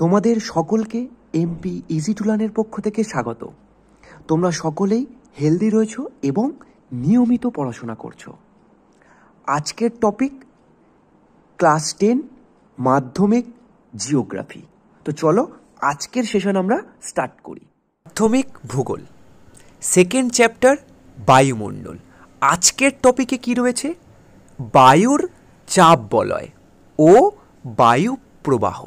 তোমাদের সকলকে MP easy টুলানের পক্ষ থেকে স্বাগত তোমরা সকলেই হেলদি রয়েছ এবং নিয়মিত পড়াশোনা করছো আজকের topic class ten Madhyamik geography তো চলো আজকের সেশন আমরা স্টার্ট করি মাধ্যমিক ভূগোল সেকেন্ড চ্যাপ্টার বায়ুমণ্ডল আজকের টপিকে কি রয়েছে বায়ুর চাপ বলয় ও বায়ু প্রবাহ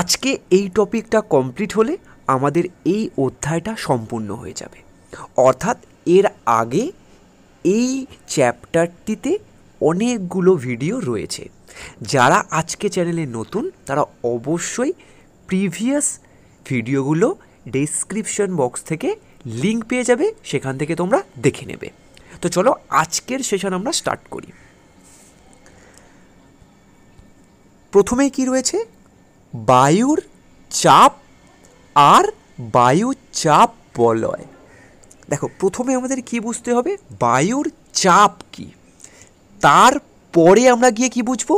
আজকে এই টপিকটা কমপ্লিট হলে আমাদের এই অধ্যায়টা সম্পূর্ণ হয়ে যাবে অর্থাৎ এর আগে এই চ্যাপ্টারটিতে অনেকগুলো ভিডিও রয়েছে যারা আজকে চ্যানেলে নতুন তারা অবশ্যই প্রিভিয়াস ভিডিওগুলো ডেসক্রিপশন বক্স থেকে লিঙ্ক পেয়ে যাবে সেখান থেকে তোমরা দেখে নেবে তো চলো আজকের সেশন আমরা স্টার্ট করি প্রথমেই কি রয়েছে বায়ুর চাপ আর বায়ু চাপ বলয় দেখো প্রথমে আমাদের কি বুঝতে হবে বায়ুর চাপ কি তারপরে আমরা গিয়ে কি বুঝবো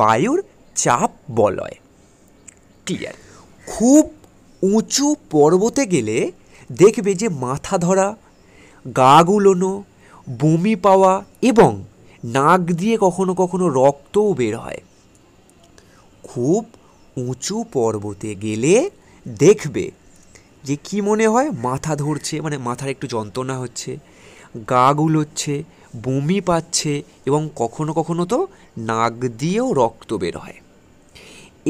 বায়ুর চাপ বলয় ক্লিয়ার খুব উঁচু পর্বতে গেলে দেখবে যে মাথা ধরা গা গুলোনো বমি পাওয়া এবং নাক দিয়ে কখনো কখনো রক্তও বের হয় খুব উঁচু পর্বতে গেলে দেখবে যে কি মনে হয় মাথা ধরছে মানে মাথার একটু যন্ত্রণা হচ্ছে গা গুলোচ্ছে বমি পাচ্ছে এবং কখনো কখনো তো নাক দিয়েও রক্ত বের হয়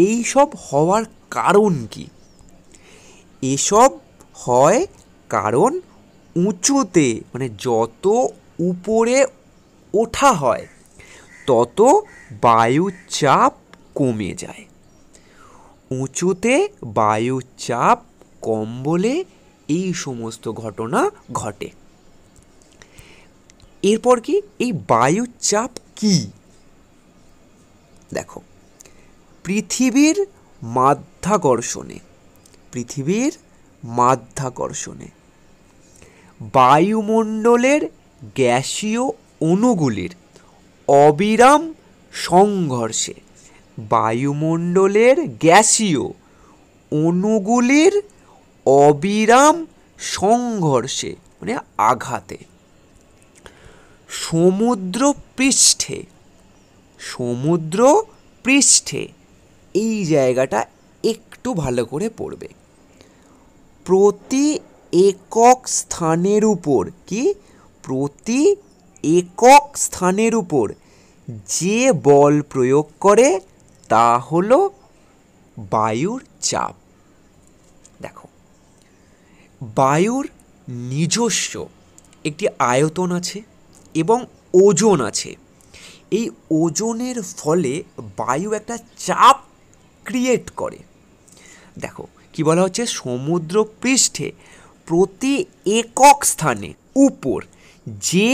এই সব হওয়ার কারণ কি এসব হয় কারণ উঁচুতে মানে যত উপরে ওঠা হয় তত বায়ুচাপ কমে যায় উঁচুতে বায়ুচাপ কম বলে এই সমস্ত ঘটনা ঘটে এরপর কি এই বায়ুচাপ কি দেখো পৃথিবীর মাধ্যাকর্ষণে পৃথিবীর মাধ্যাকর্ষণে বায়ুমণ্ডলের গ্যাসীয় অণুগুলির অবিরাম সংঘর্ষে বায়ুমণ্ডলের গ্যাসীয় অণুগুলির অবিরাম সংঘর্ষে মানে আঘাতে সমুদ্র পৃষ্ঠে সমুদ্র পৃষ্ঠে এই জায়গাটা একটু ভালো করে পড়বে প্রতি একক স্থানের উপর কি প্রতি একক স্থানের উপর যে বল প্রয়োগ করে তা হলো বায়ুর চাপ দেখো বায়ুর নিজস্ব একটি আয়তন আছে এবং ওজন আছে এই ওজনের ফলে বায়ু একটা চাপ ক্রিয়েট করে দেখো কি বলা হচ্ছে সমুদ্র পৃষ্ঠে প্রতি একক স্থানে উপর যে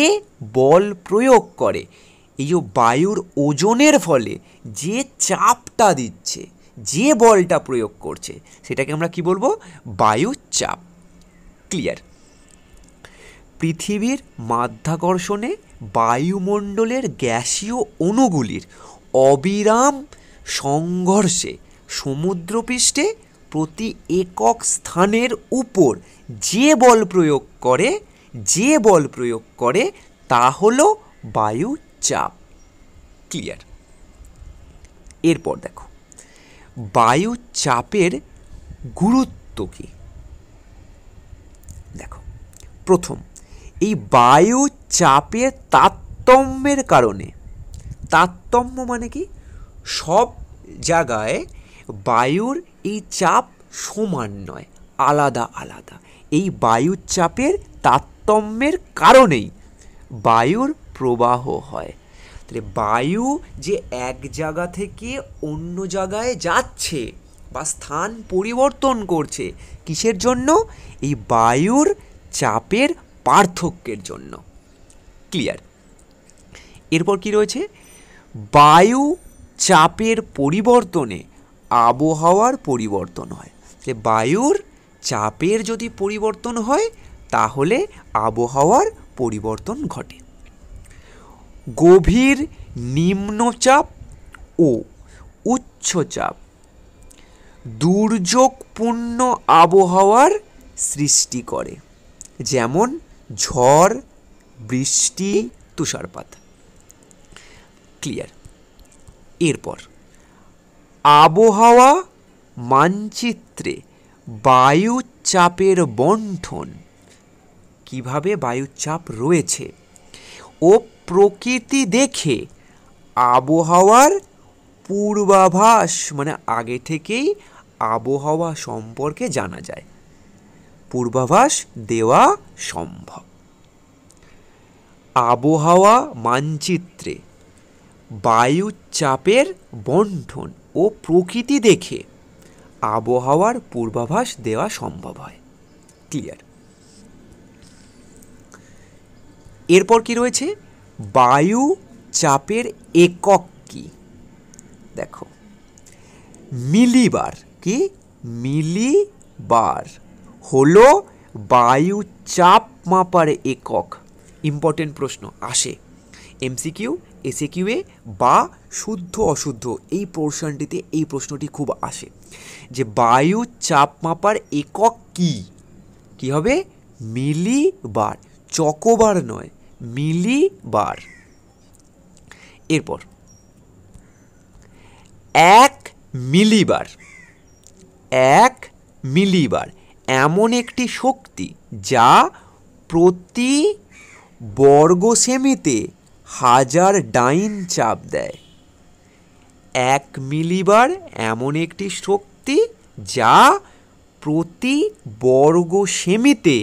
বল প্রয়োগ করে এই যে বায়ুর ওজনের ফলে যে চাপটা দিচ্ছে যে বলটা প্রয়োগ করছে সেটাকে আমরা কি বলবো বায়ুর চাপ ক্লিয়ার পৃথিবীর মাধ্যাকর্ষণে বায়ুমণ্ডলের গ্যাসীয় অণুগুলির অবিরাম সংঘর্ষে সমুদ্রপৃষ্ঠে প্রতি একক স্থানের উপর যে বল প্রয়োগ করে যে বল প্রয়োগ করে তা হলো বায়ু চাপ ক্লিয়ার এরপর দেখো বায়ু চাপের গুরুত্ব কী দেখো প্রথম এই বায়ু চাপের তারতম্যের কারণে তারতম্য মানে কি সব জায়গায় বায়ুর এই চাপ সমান নয় আলাদা আলাদা এই বায়ুর চাপের তারতম্যের কারণেই বায়ুর প্রবাহ হয় তাহলে বায়ু যে এক জায়গা থেকে অন্য জায়গায় যাচ্ছে বা স্থান পরিবর্তন করছে কিসের জন্য এই বায়ুর চাপের পার্থক্যের জন্য ক্লিয়ার এরপর কি রয়েছে বায়ু চাপের পরিবর্তনে আবহাওয়ার পরিবর্তন হয় যে বায়ুর চাপের যদি পরিবর্তন হয় তাহলে আবহাওয়ার পরিবর্তন ঘটে গভীর নিম্নচাপ ও উচ্চচাপ দুর্যোগপূর্ণ আবহাওয়ার সৃষ্টি করে যেমন ঝড় বৃষ্টি তুষারপাত ক্লিয়ার এরপর আবহাওয়া মানচিত্রে বায়ুচাপের বন্ঠন কিভাবে বায়ুচাপ রয়েছে ও প্রকৃতি দেখে আবহাওয়ার পূর্বাভাস মানে আগে থেকেই আবহাওয়া সম্পর্কে জানা যায় পূর্বাভাস দেওয়া সম্ভব আবহাওয়া মানচিত্রে বায়ুচাপের বন্ঠন ও প্রকৃতি দেখে আবহাওয়ার পূর্বাভাস দেওয়া সম্ভব হয় ক্লিয়ার এরপর কি রয়েছে বায়ু চাপের একক কি দেখো মিলিবার কি মিলিবার হলো বায়ু চাপ মাপার একক ইম্পর্টেন্ট প্রশ্ন আসে এমসিকিউ এসে কিউএ বা শুদ্ধ অশুদ্ধ এই পোর্শনটিতে এই প্রশ্নটি খুব আসে যে বায়ু চাপ মাপার একক কি কি হবে মিলিবার চকোবার নয় মিলিবার এরপর এক মিলিবার এক মিলিবার এমন একটি শক্তি যা প্রতি বর্গ সেমিতে হাজার ডাইন চাপ দেয় এক মিলিবার এমন একটি শক্তি যা প্রতি বর্গ সেমিতে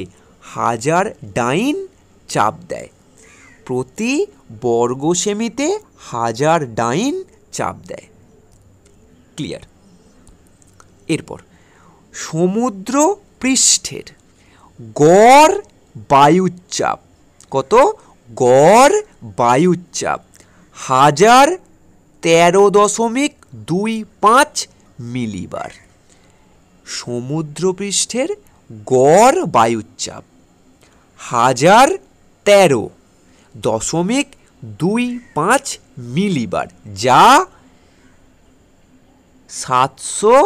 হাজার ডাইন চাপ দেয় প্রতি বর্গ সেমিতে হাজার ডাইন চাপ দেয় ক্লিয়ার এরপর সমুদ্র পৃষ্ঠের গড় বায়ুচাপ কত গড় বায়ুচাপ হাজার তেরো দশমিক দুই পাঁচ মিলিবার সমুদ্রপৃষ্ঠের গড় বায়ুচাপ হাজার তেরো দশমিক দুই পাঁচ মিলিবার যা সাতশো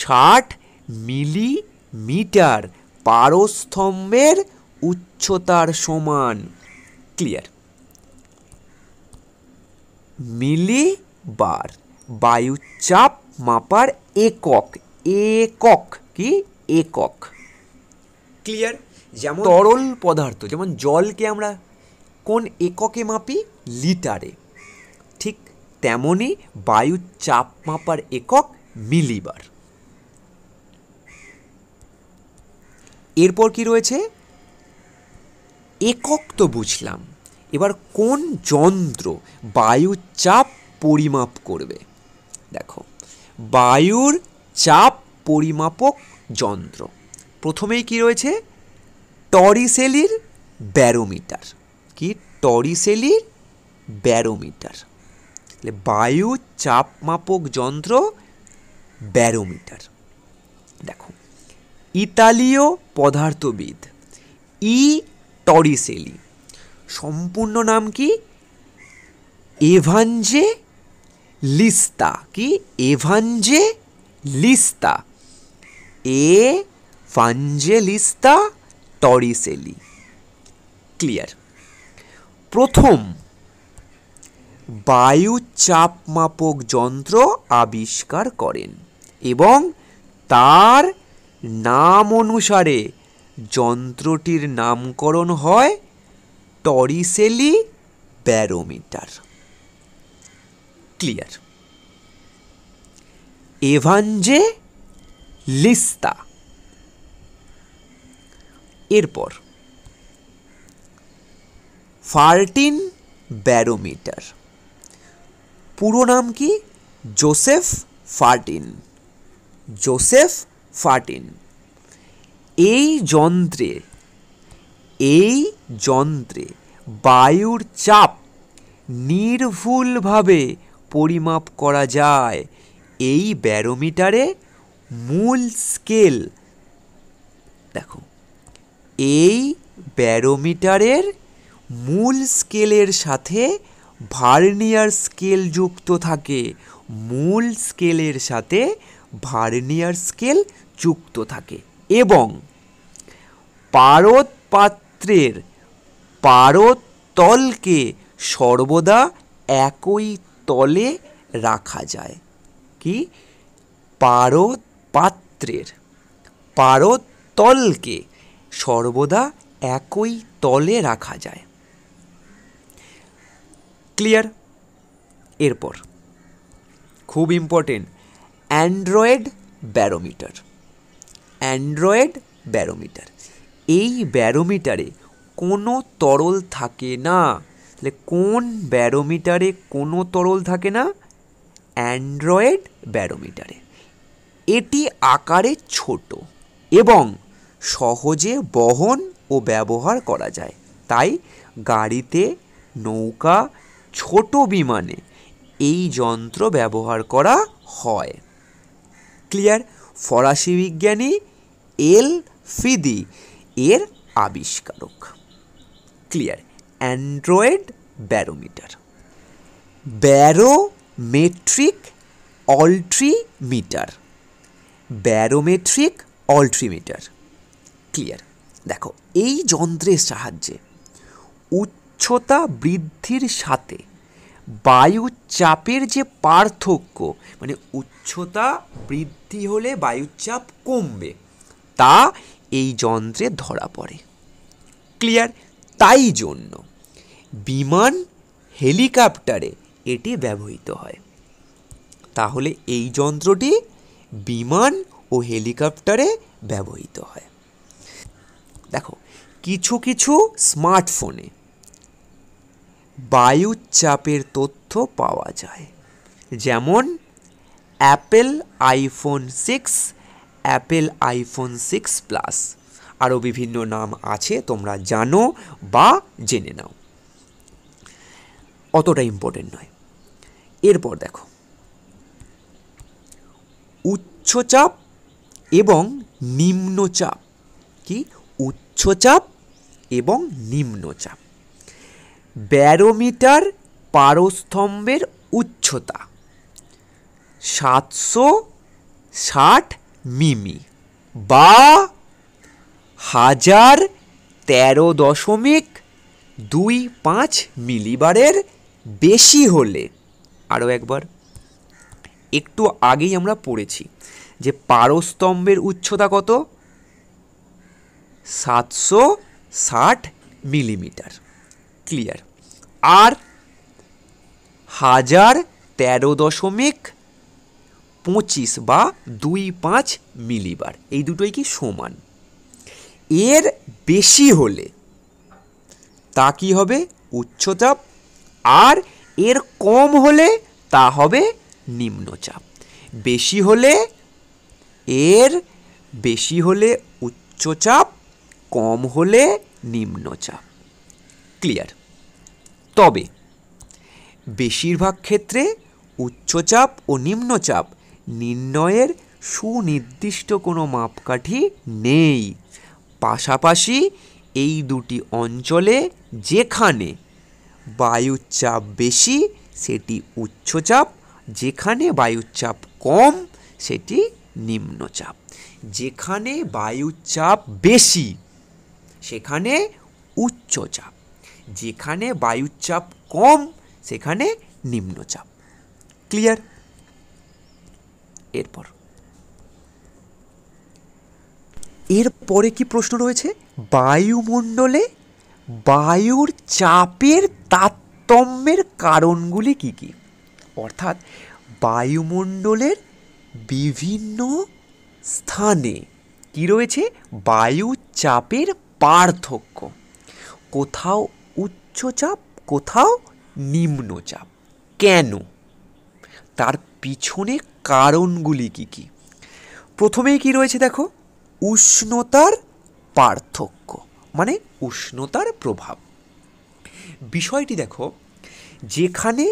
ষাট মিলিমিটার পারস্তম্ভের উচ্চতার সমান ক্লিয়ার মিলিবার বায়ুচাপ মাপার একক একক কি একক ক্লিয়ার যেমন তরল পদার্থ যেমন জলকে আমরা কোন এককে মাপি লিটারে ঠিক তেমনই বায়ুর চাপ মাপার একক মিলিবার এরপর কি রয়েছে একক তো বুঝলাম এবার কোন যন্ত্র বায়ুর চাপ পরিমাপ করবে দেখো বায়ুর চাপ পরিমাপক যন্ত্র প্রথমেই কি রয়েছে টরিসেলির ব্যারোমিটার কি টরিসেলির ব্যারোমিটার তাহলে বায়ু চাপ মাপক যন্ত্র ব্যারোমিটার দেখো ইতালীয় পদার্থবিদ ই টরিসেলি সম্পূর্ণ নাম কি এভাঞ্জে লিস্তা কি এভাঞ্জে লিস্তা এ ফাঞ্জেলিস্তা টরিসেলি ক্লিয়ার প্রথম বায়ুচাপ মাপক যন্ত্র আবিষ্কার করেন এবং তার নাম অনুসারে যন্ত্রটির নামকরণ হয় Torricelli barometer clear Evangelista এরপর ফার্টিন ব্যারোমিটার পুরো নাম কি জোসেফ ফার্টিন জোসেফ ফার্টিন এই যন্ত্রে এই যন্ত্রে বায়ুর চাপ নির্ভুলভাবে পরিমাপ করা যায় এই ব্যারোমিটারে মূল স্কেল দেখো এই ব্যারোমিটারের মূল স্কেলের সাথে ভার্নিয়ার স্কেল যুক্ত থাকে মূল স্কেলের সাথে ভার্নিয়ার স্কেল যুক্ত থাকে এবং পারদ পাত্রের পারদ তলকে সর্বদা একই তলে রাখা যায় কি পারদ পাত্রের পারদ তলকে সর্বদা একই তলে রাখা যায় ক্লিয়ার এরপর খুব important aneroid barometer aneroid barometer এই ব্যারোমিটারে কোনো তরল থাকে না তাহলে কোন ব্যারোমিটারে কোনো তরল থাকে না অ্যান্ড্রয়েড ব্যারোমিটারে এটি আকারে ছোট এবং সহজে বহন ও ব্যবহার করা যায় তাই গাড়িতে নৌকা ছোট বিমানে এই যন্ত্র ব্যবহার করা হয় ক্লিয়ার ফরাসি বিজ্ঞানী এল ফিদি এর আবিষ্কারক clear aneroid barometer barometric altimeter barometric altimeter clear দেখো এই যন্ত্রের সাহায্যে উচ্চতা বৃদ্ধির সাথে বায়ুচাপের যে পার্থক্য মানে উচ্চতা বৃদ্ধি হলে বায়ুচাপ কমবে তা এই যন্ত্রে ধরা পড়ে ক্লিয়ার তাই জন্য বিমান হেলিকপ্টারে এটি ব্যবহৃত হয় তাহলে এই যন্ত্রটি বিমান ও হেলিকপ্টারে ব্যবহৃত হয় দেখো কিছু কিছু স্মার্টফোনে বায়ুচাপের তথ্য পাওয়া যায় যেমন Apple iPhone six Apple iPhone six plus আরও বিভিন্ন নাম আছে তোমরা জানো বা জেনে নাও অতটা ইম্পর্টেন্ট নয় এরপর দেখো উচ্চচাপ এবং নিম্নচাপ কি উচ্চচাপ এবং নিম্নচাপ ব্যারোমিটার পারস্তম্ভের উচ্চতা সাতশো ষাট মিমি বা হাজার তেরো দশমিক দুই পাঁচ মিলিবারের বেশি হলে আরও একবার একটু আগেই আমরা পড়েছি যে পারস্তম্ভের উচ্চতা কত সাতশো ষাট মিলিমিটার ক্লিয়ার আর হাজার তেরো দশমিক পঁচিশ বা দুই পাঁচ মিলিবার এই দুটোই কি সমান এর বেশি হলে তা কি হবে উচ্চচাপ আর এর কম হলে তা হবে নিম্নচাপ বেশি হলে এর বেশি হলে উচ্চচাপ কম হলে নিম্নচাপ ক্লিয়ার তবে বেশিরভাগ ক্ষেত্রে উচ্চচাপ ও নিম্নচাপ নির্ণয়ের সুনির্দিষ্ট কোনো মাপকাঠি নেই পাশাপাশি এই দুটি অঞ্চলে যেখানে বায়ুচাপ বেশি সেটি উচ্চচাপ যেখানে বায়ুচাপ কম সেটি নিম্নচাপ যেখানে বায়ুচাপ বেশি সেখানে উচ্চচাপ যেখানে বায়ুচাপ কম সেখানে নিম্নচাপ ক্লিয়ার এরপর এরপরে কি প্রশ্ন রয়েছে বায়ুমণ্ডলে বায়ুর চাপের তারতম্যের কারণগুলি কি কি অর্থাৎ বায়ুমণ্ডলের বিভিন্ন স্থানে কি রয়েছে বায়ু চাপের পার্থক্য কোথাও উচ্চচাপ কোথাও নিম্নচাপ কেন তার পিছনে কারণগুলি কী কী প্রথমেই কি রয়েছে দেখো উষ্ণতার পার্থক্য মানে উষ্ণতার প্রভাব বিষয়টি দেখো যেখানে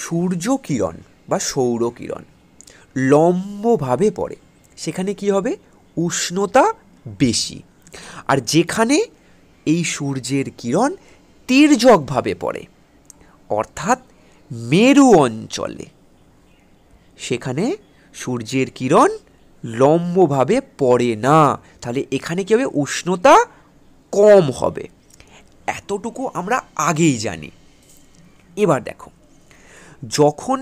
সূর্য কিরণ বা সৌরকিরণ লম্বভাবে পড়ে সেখানে কি হবে উষ্ণতা বেশি আর যেখানে এই সূর্যের কিরণ তীর্যকভাবে পড়ে অর্থাৎ মেরু অঞ্চলে সেখানে সূর্যের কিরণ লম্বভাবে পড়ে না তাহলে এখানে কী হবে উষ্ণতা কম হবে এতটুকু আমরা আগেই জানি এবার দেখো যখন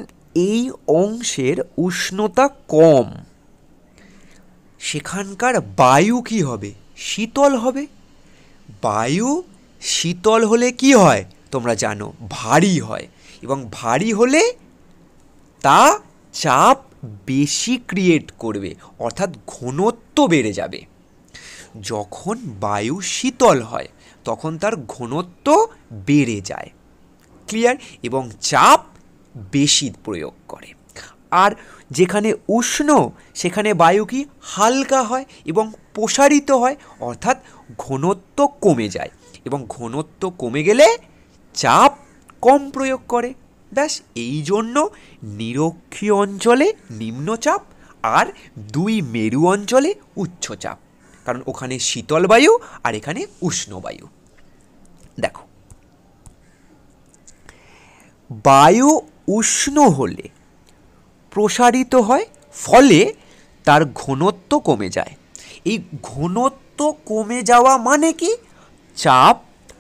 এই অংশের উষ্ণতা কম সেখানকার বায়ু কি হবে শীতল হবে বায়ু শীতল হলে কি হয় তোমরা জানো ভারী হয় এবং ভারী হলে তা চাপ বেশি ক্রিয়েট করবে অর্থাৎ ঘনত্ব বেড়ে যাবে যখন বায়ু শীতল হয় তখন তার ঘনত্ব বেড়ে যায় ক্লিয়ার এবং চাপ বেশি প্রয়োগ করে আর যেখানে উষ্ণ সেখানে বায়ু কি হালকা হয় এবং প্রসারিত হয় অর্থাৎ ঘনত্ব কমে যায় এবং ঘনত্ব কমে গেলে চাপ কম প্রয়োগ করে ব্যাস এই জন্য নিরক্ষীয় অঞ্চলে নিম্নচাপ আর দুই মেরু অঞ্চলে উচ্চচাপ কারণ ওখানে শীতল বায়ু আর এখানে উষ্ণ বায়ু দেখো বায়ু উষ্ণ হলে প্রসারিত হয় ফলে তার ঘনত্ব কমে যায় এই ঘনত্ব কমে যাওয়া মানে কি চাপ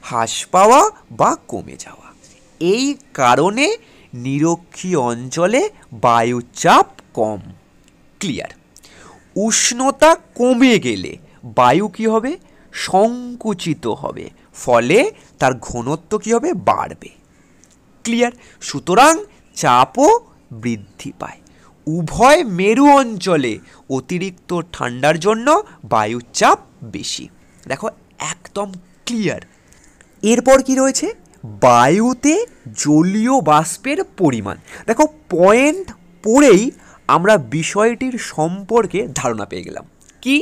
হ্রাস পাওয়া বা কমে যাওয়া এই কারণে নিরক্ষী অঞ্চলে বায়ুচাপ কম ক্লিয়ার উষ্ণতা কমে গেলে বায়ু কি হবে সংকুচিত হবে ফলে তার ঘনত্ব কি হবে বাড়বে ক্লিয়ার সুতরাং চাপও বৃদ্ধি পায় উভয় মেরু অঞ্চলে অতিরিক্ত ঠান্ডার জন্য বায়ুচাপ বেশি দেখো একদম ক্লিয়ার এরপর কি রয়েছে বায়ুতে জলীয় বাষ্পের পরিমাণ দেখো পয়েন্ট পড়েই আমরা বিষয়টির সম্পর্কে ধারণা পেয়ে গেলাম কি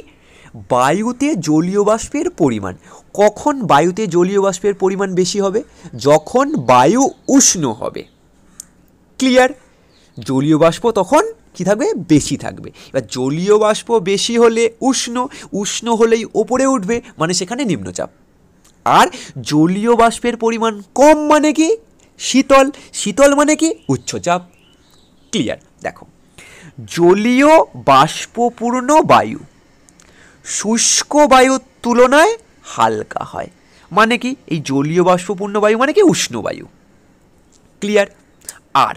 বায়ুতে জলীয় বাষ্পের পরিমাণ কখন বায়ুতে জলীয় বাষ্পের পরিমাণ বেশি হবে যখন বায়ু উষ্ণ হবে ক্লিয়ার জলীয় বাষ্প তখন কী থাকবে বেশি থাকবে এবার জলীয় বাষ্প বেশি হলে উষ্ণ উষ্ণ হলেই ওপরে উঠবে মানে সেখানে নিম্নচাপ আর জলীয় বাষ্পের পরিমাণ কম মানে কি শীতল শীতল মানে কি উচ্চচাপ ক্লিয়ার দেখো জলীয় বাষ্পপূর্ণ বায়ু শুষ্ক বায়ুর তুলনায় হালকা হয় মানে কি এই জলীয় বাষ্পপূর্ণ বায়ু মানে কি উষ্ণ বায়ু ক্লিয়ার আর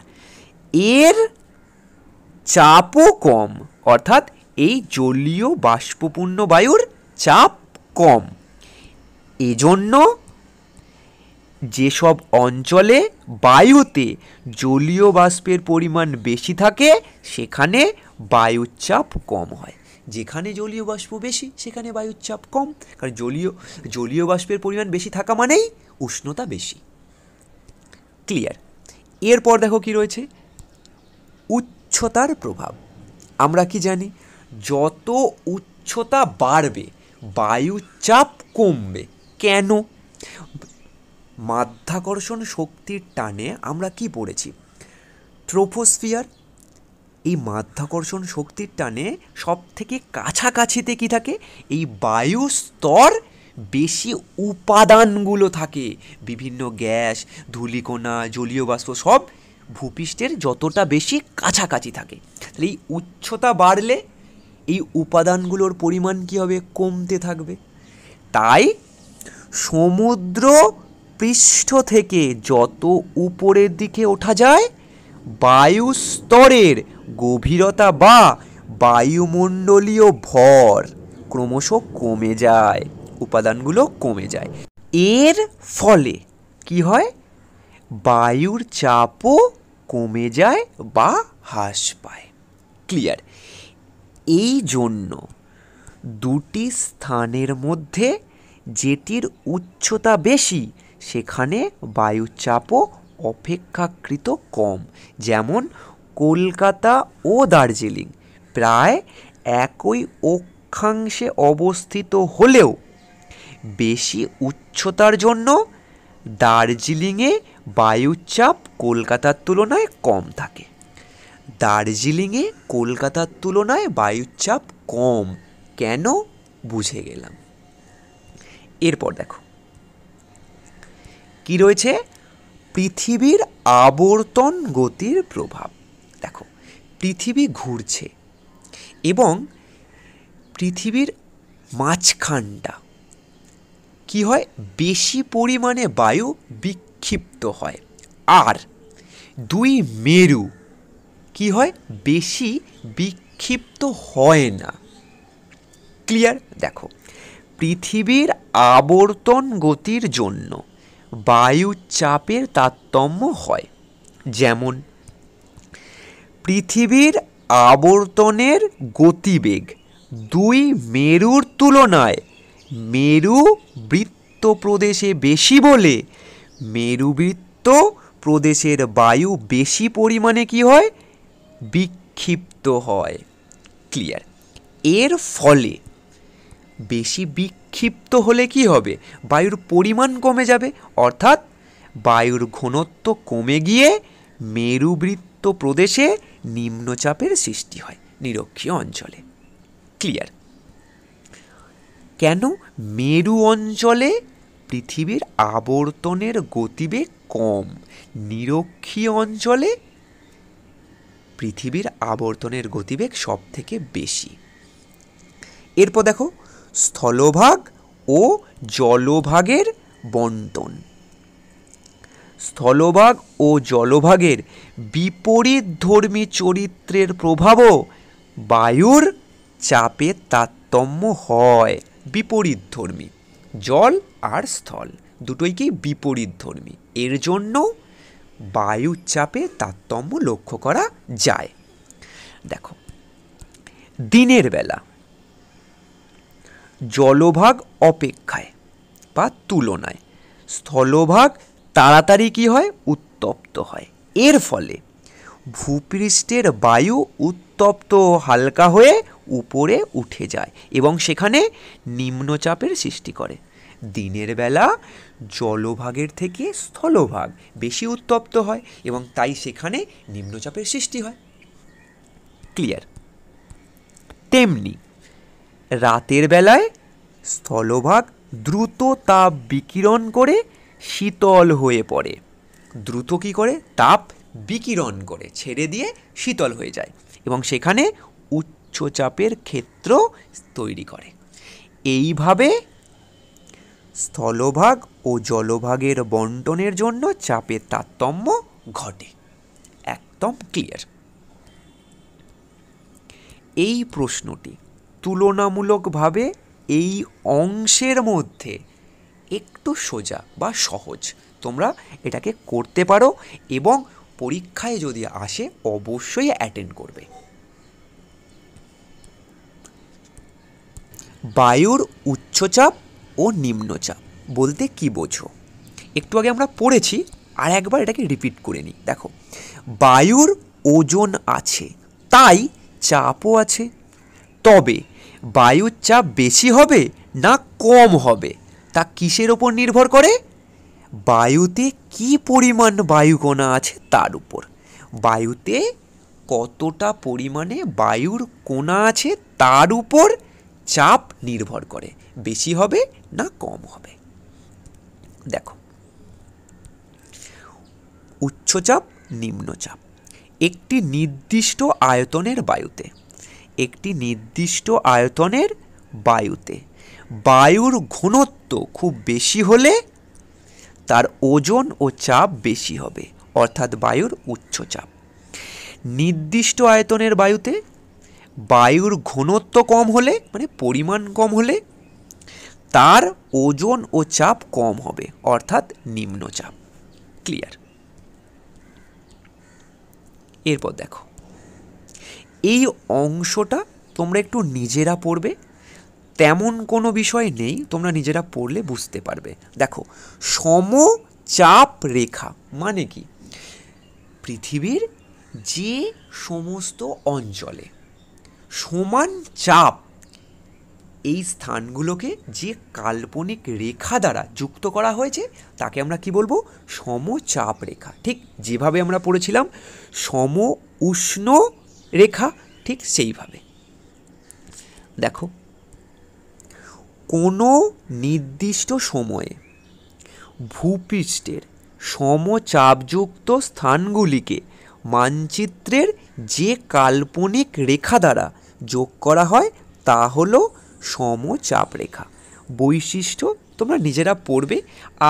এর চাপও কম অর্থাৎ এই জলীয় বাষ্পপূর্ণ বায়ুর চাপ কম এজন্য যেসব অঞ্চলে বায়ুতে জলীয় বাষ্পের পরিমাণ বেশি থাকে সেখানে বায়ুর চাপ কম হয় যেখানে জলীয় বাষ্প বেশি সেখানে বায়ুর চাপ কম কারণ জলীয় জলীয় বাষ্পের পরিমাণ বেশি থাকা মানেই উষ্ণতা বেশি ক্লিয়ার এরপর দেখো কি রয়েছে উচ্চতার প্রভাব আমরা কি জানি যত উচ্চতা বাড়বে বায়ুচাপ কমবে কেন মাধ্যাকর্ষণ শক্তির টানে আমরা কি পড়েছি ট্রোপোস্ফিয়ার এই মাধ্যাকর্ষণ শক্তির টানে সব থেকে কাছাকাছিতে কি থাকে এই বায়ু স্তর বেশি উপাদানগুলো থাকে বিভিন্ন গ্যাস ধুলিকোনা জলীয় বাষ্প সব ভূপৃষ্ঠের যতটা বেশি কাছাকাছি থাকে তাহলে এই উচ্চতা বাড়লে এই উপাদানগুলোর পরিমাণ কী হবে কমতে থাকবে তাই সমুদ্র পৃষ্ঠ থেকে যত উপরের দিকে ওঠা যায় বায়ু স্তরের গভীরতা বা বায়ুমণ্ডলীয় ভর ক্রমশ কমে যায় উপাদানগুলো কমে যায় এর ফলে কি হয় বায়ুর চাপও কমে যায় বা হ্রাস পায় ক্লিয়ার এই জন্য দুটি স্থানের মধ্যে যেটির উচ্চতা বেশি সেখানে বায়ুচাপও অপেক্ষাকৃত কম যেমন কলকাতা ও দার্জিলিং প্রায় একই অক্ষাংশে অবস্থিত হলেও বেশি উচ্চতার জন্য দার্জিলিংয়ে বায়ুচাপ কলকাতার তুলনায় কম থাকে দার্জিলিংয়ে কলকাতার তুলনায় বায়ুচাপ কম কেন বুঝে গেলাম এরপর দেখো কি রয়েছে পৃথিবীর আবর্তন গতির প্রভাব দেখো পৃথিবী ঘুরছে এবং পৃথিবীর মাঝখানটা কি হয় বেশি পরিমাণে বায়ু বিক ক্ষিপ্ত হয় আর দুই মেরু কি হয় বেশি বিক্ষিপ্ত হয় না ক্লিয়ার দেখো পৃথিবীর আবর্তন গতির জন্য বায়ু চাপের তারতম্য হয় যেমন পৃথিবীর আবর্তনের গতিবেগ দুই মেরুর তুলনায় মেরু বৃত্ত প্রদেশে বেশি বলে মেরুবৃত্ত প্রদেশের বায়ু বেশি পরিমাণে কি হয় বিক্ষিপ্ত হয় ক্লিয়ার এর ফলে বেশি বিক্ষিপ্ত হলে কি হবে বায়ুর পরিমাণ কমে যাবে অর্থাৎ বায়ুর ঘনত্ব কমে গিয়ে মেরুবৃত্ত প্রদেশে নিম্নচাপের সৃষ্টি হয় নিরক্ষীয় অঞ্চলে ক্লিয়ার কেন মেরু অঞ্চলে পৃথিবীর আবর্তনের গতিবেগ কম নিরক্ষীয় অঞ্চলে পৃথিবীর আবর্তনের গতিবেগ সব থেকে বেশি এরপর দেখো স্থলভাগ ও জলভাগের বন্টন স্থলভাগ ও জলভাগের বিপরীত ধর্মী চরিত্রের প্রভাবও বায়ুর চাপে তারতম্য হয় বিপরীত ধর্মী জল আর স্থল দুটোই কি বিপরীত ধর্মী এর জন্য বায়ুর চাপে তারতম্য লক্ষ্য করা যায় দেখো দিনের বেলা জলভাগ অপেক্ষায় বা তুলনায় স্থলভাগ তাড়াতাড়ি কি হয় উত্তপ্ত হয় এর ফলে ভূপৃষ্ঠের বায়ু উত্তপ্ত হালকা হয়ে উপরে উঠে যায় এবং সেখানে নিম্নচাপের সৃষ্টি করে দিনের বেলা জলভাগের থেকে স্থলভাগ বেশি উত্তপ্ত হয় এবং তাই সেখানে নিম্নচাপের সৃষ্টি হয় ক্লিয়ার তেমনি রাতের বেলায় স্থলভাগ দ্রুত তাপ বিকিরণ করে শীতল হয়ে পড়ে দ্রুত কী করে তাপ বিকিরণ করে ছেড়ে দিয়ে শীতল হয়ে যায় এবং সেখানে উচ্চচাপের ক্ষেত্র তৈরি করে এইভাবে স্থলভাগ ও জলভাগের বন্টনের জন্য চাপের তারতম্য ঘটে একদম ক্লিয়ার এই প্রশ্নটি তুলনামূলকভাবে এই অংশের মধ্যে একটু সোজা বা সহজ তোমরা এটাকে করতে পারো এবং পরীক্ষায় যদি আসে অবশ্যই অ্যাটেন্ড করবে বায়ুর উচ্চচাপ ও নিম্নচাপ বলতে কি বোঝো একটু আগে আমরা পড়েছি আর একবার এটাকে রিপিট করে নিই দেখো বায়ুর ওজন আছে তাই চাপও আছে তবে বায়ুর চাপ বেশি হবে না কম হবে তা কিসের ওপর নির্ভর করে বায়ুতে কি পরিমাণ বায়ুকণা আছে তার উপর বায়ুতে কতটা পরিমাণে বায়ুর কোণা আছে তার উপর চাপ নির্ভর করে বেশি হবে না কম হবে দেখো উচ্চচাপ নিম্নচাপ একটি নির্দিষ্ট আয়তনের বায়ুতে একটি নির্দিষ্ট আয়তনের বায়ুতে বায়ুর ঘনত্ব খুব বেশি হলে তার ওজন ও চাপ বেশি হবে অর্থাৎ বায়ুর উচ্চচাপ নির্দিষ্ট আয়তনের বায়ুতে বায়ুর ঘনত্ব কম হলে মানে পরিমাণ কম হলে তার ওজন ও চাপ কম হবে অর্থাৎ নিম্নচাপ ক্লিয়ার এরপর দেখো এই অংশটা তোমরা একটু নিজেরা পড়বে তেমন কোনো বিষয় নেই তোমরা নিজেরা পড়লে বুঝতে পারবে দেখো সমচাপ রেখা মানে কি পৃথিবীর যে সমস্ত অঞ্চলে সমান চাপ এই স্থানগুলোকে যে কাল্পনিক রেখা দ্বারা যুক্ত করা হয়েছে তাকে আমরা কি বলবো সমচাপ রেখা ঠিক যেভাবে আমরা পড়েছিলাম সম উষ্ণ রেখা ঠিক সেইভাবে দেখো কোনো নির্দিষ্ট সময়ে ভূপৃষ্ঠের সমচাপযুক্ত স্থানগুলিকে মানচিত্রের যে কাল্পনিক রেখা দ্বারা যোগ করা হয় তা হলো সমচাপ রেখা বৈশিষ্ট্য তোমরা নিজেরা পড়বে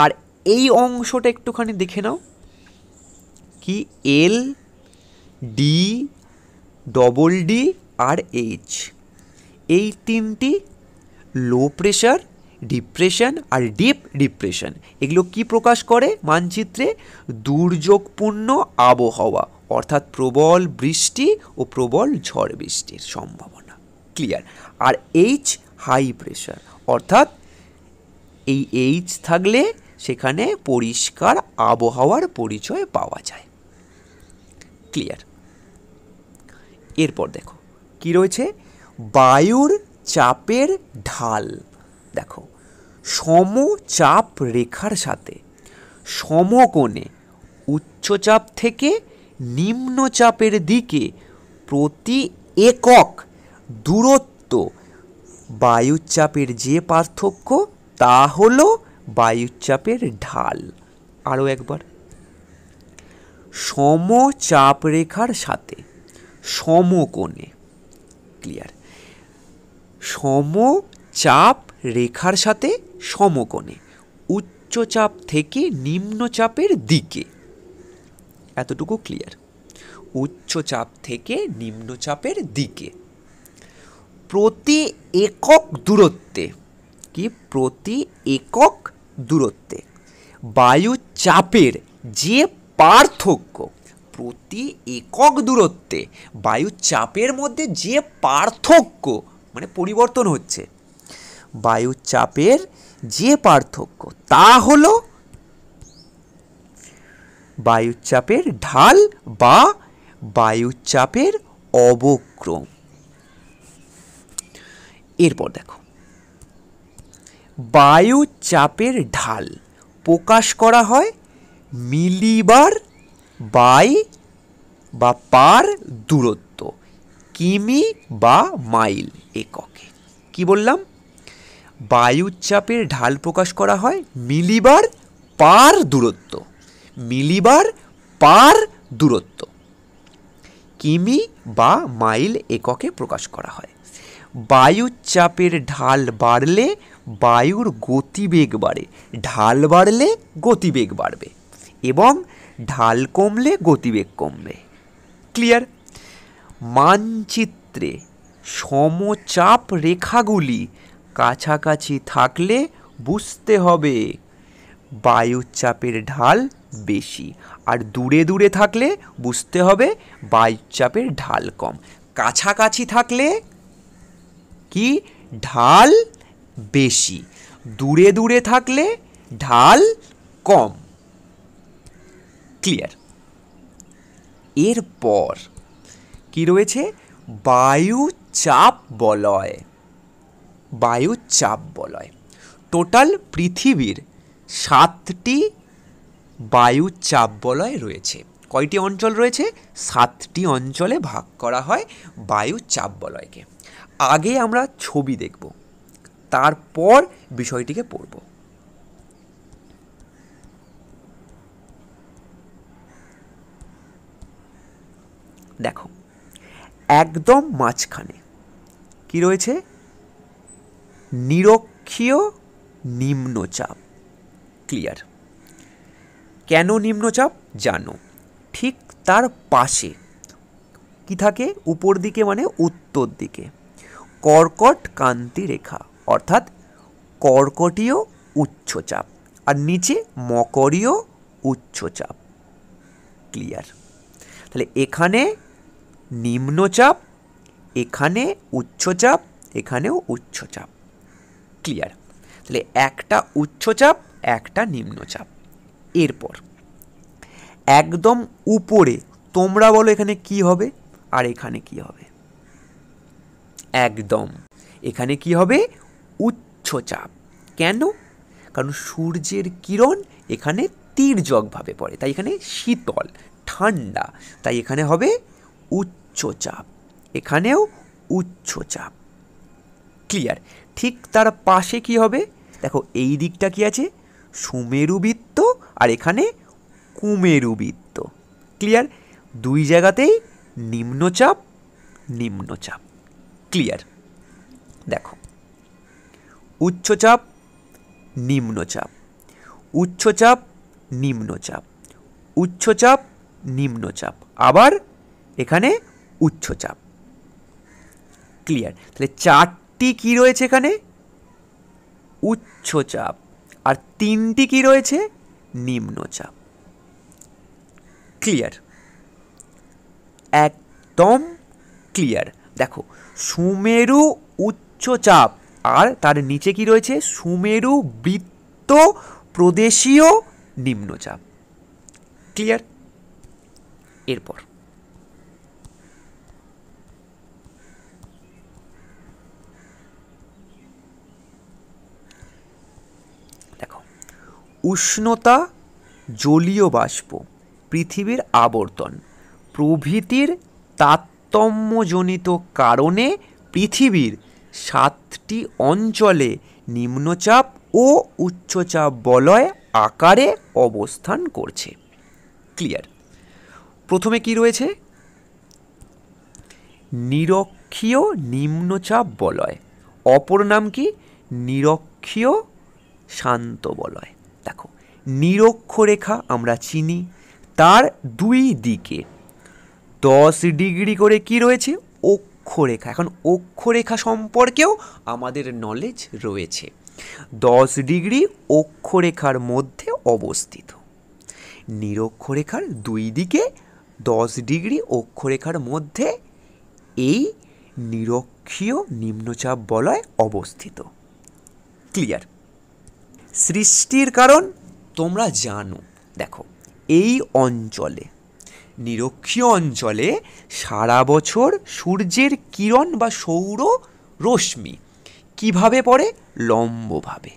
আর এই অংশটা একটুখানি দেখে নাও কি এল ডি ডবল ডি আর এইচ এই তিনটি লো প্রেশার ডিপ্রেশন আর ডিপ ডিপ্রেশন এগুলো কি প্রকাশ করে মানচিত্রে দুর্যোগপূর্ণ আবহাওয়া অর্থাৎ প্রবল বৃষ্টি ও প্রবল ঝড় বৃষ্টির সম্ভাবনা ক্লিয়ার আর এইচ হাই প্রেশার অর্থাৎ এই এইচ থাকলে সেখানে পরিষ্কার আবহাওয়ার পরিচয় পাওয়া যায় ক্লিয়ার এরপর দেখো কি রয়েছে বায়ুর চাপের ঢাল দেখো সমচাপ রেখার সাথে সমকোণে উচ্চচাপ থেকে নিম্নচাপের দিকে প্রতি একক দূরত্ব বায়ুচাপের যে পার্থক্য তা হল বায়ুচাপের ঢাল আরও একবার সমচাপ রেখার সাথে সমকোণে ক্লিয়ার সমচাপ রেখার সাথে সমকোণে উচ্চচাপ থেকে নিম্নচাপের দিকে এতটুকু ক্লিয়ার উচ্চচাপ থেকে নিম্নচাপের দিকে প্রতি একক দূরত্বে কি প্রতি একক দূরত্বে চাপের যে পার্থক্য প্রতি একক দূরত্বে চাপের মধ্যে যে পার্থক্য মানে পরিবর্তন হচ্ছে চাপের যে পার্থক্য তা হল বায়ুচাপের ঢাল বা বায়ুচাপের অবক্রম এরপর দেখো বায়ুচাপের ঢাল প্রকাশ করা হয় মিলিবার বাই বা পার দূরত্ব কিমি বা মাইল এককে কি বললাম বায়ুচাপের ঢাল প্রকাশ করা হয় মিলিবার পার দূরত্ব মিলিবার পার দূরত্ব কিমি বা মাইল এককে প্রকাশ করা হয় বায়ুর চাপের ঢাল বাড়লে বায়ুর গতিবেগ বাড়ে ঢাল বাড়লে গতিবেগ বাড়বে এবং ঢাল কমলে গতিবেগ কমবে ক্লিয়ার মানচিত্রে সমচাপ রেখাগুলি কাছাকাছি থাকলে বুঝতে হবে বায়ুচাপের ঢাল বেশি আর দূরে দূরে থাকলে বুঝতে হবে বায়ুচাপের ঢাল কম কাছাকাছি থাকলে কি ঢাল বেশি দূরে দূরে থাকলে ঢাল কম ক্লিয়ার এরপর কি রয়েছে বায়ুচাপ বলয় বায়ুচাপ বলয় টোটাল পৃথিবীর সাতটি বায়ুচাপ বলয় রয়েছে কয়টি অঞ্চল রয়েছে সাতটি অঞ্চলে ভাগ করা হয় বায়ুচাপ বলয়কে আগে আমরা ছবি দেখব তারপর বিষয়টিকে পড়ব দেখো একদম মাঝখানে কি রয়েছে নিরক্ষীয় নিম্নচাপ ক্লিয়ার কেন নিম্নচাপ জানো ঠিক তার পাশে কি থাকে উপর দিকে মানে উত্তর দিকে কর্কট কান্তি রেখা অর্থাৎ কর্কটীয় উচ্চচাপ আর নিচে মকরীয় উচ্চচাপ ক্লিয়ার তাহলে এখানে নিম্নচাপ এখানে উচ্চচাপ এখানেও উচ্চচাপ ক্লিয়ার তাহলে একটা উচ্চচাপ একটা নিম্নচাপ এরপর একদম উপরে তোমরা বলো এখানে কি হবে আর এখানে কি হবে একদম এখানে কি হবে উচ্চচাপ কেন কারণ সূর্যের কিরণ এখানে তীর্যকভাবে পড়ে তাই এখানে শীতল ঠান্ডা তাই এখানে হবে উচ্চচাপ এখানেও উচ্চচাপ ক্লিয়ার ঠিক তার পাশে কি হবে দেখো এই দিকটা কি আছে সুমেরু বৃত্ত আর এখানে কুমেরু বৃত্ত ক্লিয়ার দুই জায়গাতেই নিম্নচাপ নিম্নচাপ ক্লিয়ার দেখো উচ্চচাপ নিম্নচাপ উচ্চচাপ নিম্নচাপ উচ্চচাপ নিম্নচাপ আবার এখানে উচ্চচাপ ক্লিয়ার তাহলে চারটি কি রয়েছে এখানে উচ্চচাপ আর তিনটি কি রয়েছে নিম্নচাপ ক্লিয়ার একদম ক্লিয়ার দেখো সুমেরু উচ্চচাপ আর তার নিচে কি রয়েছে সুমেরু বৃত্ত প্রদেশীয় নিম্নচাপ ক্লিয়ার এরপর দেখো উষ্ণতা জলীয় বাষ্প পৃথিবীর আবর্তন প্রভৃতির তাপ তারতম্যজনিত কারণে পৃথিবীর সাতটি অঞ্চলে নিম্নচাপ ও উচ্চচাপ বলয় আকারে অবস্থান করছে ক্লিয়ার প্রথমে কি রয়েছে নিরক্ষীয় নিম্নচাপ বলয় অপর নাম কি নিরক্ষীয় শান্ত বলয় দেখো নিরক্ষরেখা আমরা চিনি তার দুই দিকে দশ ডিগ্রি করে কি রয়েছে অক্ষরেখা এখন অক্ষরেখা সম্পর্কেও আমাদের নলেজ রয়েছে দশ ডিগ্রি অক্ষরেখার মধ্যে অবস্থিত নিরক্ষরেখার দুই দিকে দশ ডিগ্রি অক্ষরেখার মধ্যে এই নিরক্ষীয় নিম্নচাপ বলয় অবস্থিত ক্লিয়ার সৃষ্টির কারণ তোমরা জানো দেখো এই অঞ্চলে নিরক্ষীয় অঞ্চলে সারা বছর সূর্যের কিরণ বা সৌর রশ্মি কিভাবে পড়ে লম্বভাবে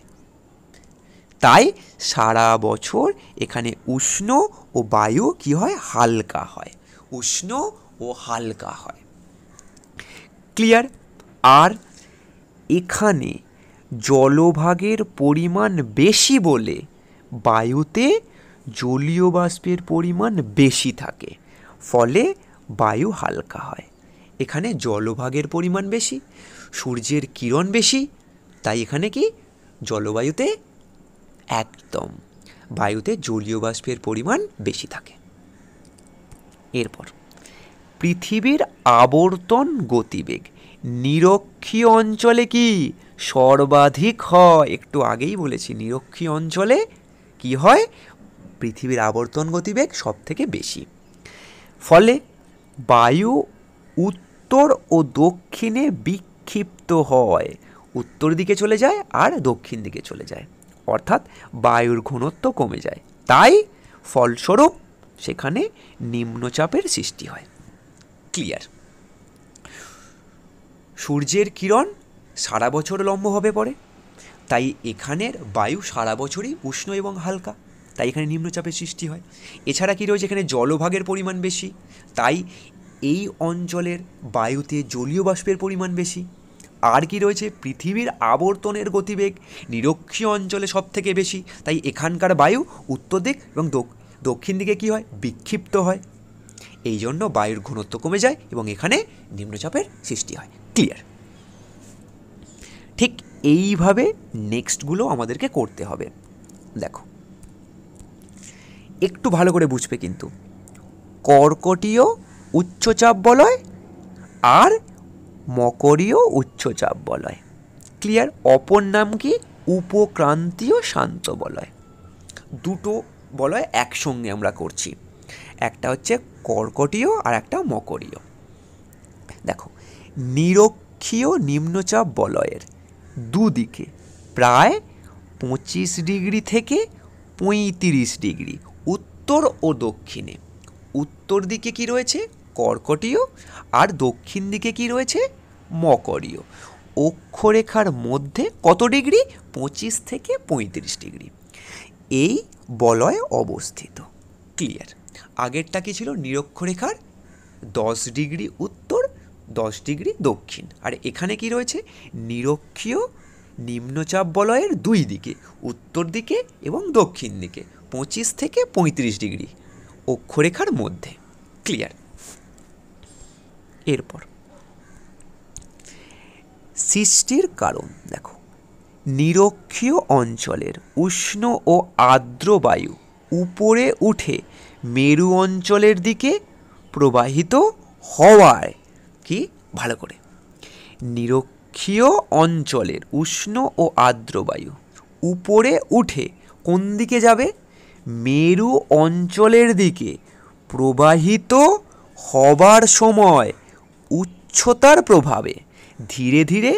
তাই সারা বছর এখানে উষ্ণ ও বায়ু কি হয় হালকা হয় উষ্ণ ও হালকা হয় ক্লিয়ার আর এখানে জলভাগের পরিমাণ বেশি বলে বায়ুতে জলীয় বাষ্পের পরিমাণ বেশি থাকে ফলে বায়ু হালকা হয় এখানে জলভাগের পরিমাণ বেশি সূর্যের কিরণ বেশি তাই এখানে কি জলবায়ুতে একদম বায়ুতে জলীয় বাষ্পের পরিমাণ বেশি থাকে এরপর পৃথিবীর আবর্তন গতিবেগ নিরক্ষীয় অঞ্চলে কি সর্বাধিক হয় একটু আগেই বলেছি নিরক্ষীয় অঞ্চলে কি হয় পৃথিবীর আবর্তন গতিবেগ সব থেকে বেশি ফলে বায়ু উত্তর ও দক্ষিণে বিক্ষিপ্ত হয় উত্তর দিকে চলে যায় আর দক্ষিণ দিকে চলে যায় অর্থাৎ বায়ুর ঘনত্ব কমে যায় তাই ফলস্বরূপ সেখানে নিম্নচাপের সৃষ্টি হয় ক্লিয়ার সূর্যের কিরণ সারা বছর লম্বভাবে পড়ে তাই এখানের বায়ু সারা বছরই উষ্ণ এবং হালকা তাই এখানে নিম্নচাপের সৃষ্টি হয় এছাড়া কী রয়েছে এখানে জলভাগের পরিমাণ বেশি তাই এই অঞ্চলের বায়ুতে জলীয় বাষ্পের পরিমাণ বেশি আর কি রয়েছে পৃথিবীর আবর্তনের গতিবেগ নিরক্ষীয় অঞ্চলে সব থেকে বেশি তাই এখানকার বায়ু উত্তর দিক এবং দক্ষিণ দিকে কি হয় বিক্ষিপ্ত হয় এই জন্য বায়ুর ঘনত্ব কমে যায় এবং এখানে নিম্নচাপের সৃষ্টি হয় ক্লিয়ার ঠিক এইভাবে নেক্সটগুলো আমাদেরকে করতে হবে দেখো একটু ভালো করে বুঝবে কিন্তু কর্কটীয় উচ্চচাপ বলয় আর মকরীয় উচ্চচাপ বলয় ক্লিয়ার অপর নাম কি উপক্রান্তীয় শান্ত বলয় দুটো বলয় একসঙ্গে আমরা করছি একটা হচ্ছে কর্কটীয় আর একটা মকরীয় দেখো নিরক্ষীয় নিম্নচাপ বলয়ের দুদিকে প্রায় পঁচিশ ডিগ্রি থেকে পঁয়ত্রিশ ডিগ্রি উত্তর ও দক্ষিণে উত্তর দিকে কি রয়েছে কর্কটীয় আর দক্ষিণ দিকে কি রয়েছে মকরীয় অক্ষরেখার মধ্যে কত ডিগ্রি পঁচিশ থেকে পঁয়ত্রিশ ডিগ্রি এই বলয় অবস্থিত ক্লিয়ার আগেরটা কি ছিল নিরক্ষরেখার দশ ডিগ্রি উত্তর দশ ডিগ্রি দক্ষিণ আর এখানে কি রয়েছে নিরক্ষীয় নিম্নচাপ বলয়ের দুই দিকে উত্তর দিকে এবং দক্ষিণ দিকে পঁচিশ থেকে পঁয়ত্রিশ ডিগ্রি অক্ষরেখার মধ্যে ক্লিয়ার এরপর সৃষ্টির কারণ দেখো নিরক্ষীয় অঞ্চলের উষ্ণ ও আর্দ্র বায়ু উপরে উঠে মেরু অঞ্চলের দিকে প্রবাহিত হওয়ায় কি ভালো করে নিরক্ষীয় অঞ্চলের উষ্ণ ও আর্দ্র বায়ু উপরে উঠে কোন দিকে যাবে মেরু অঞ্চলের দিকে প্রবাহিত হবার সময় উচ্চতার প্রভাবে ধীরে ধীরে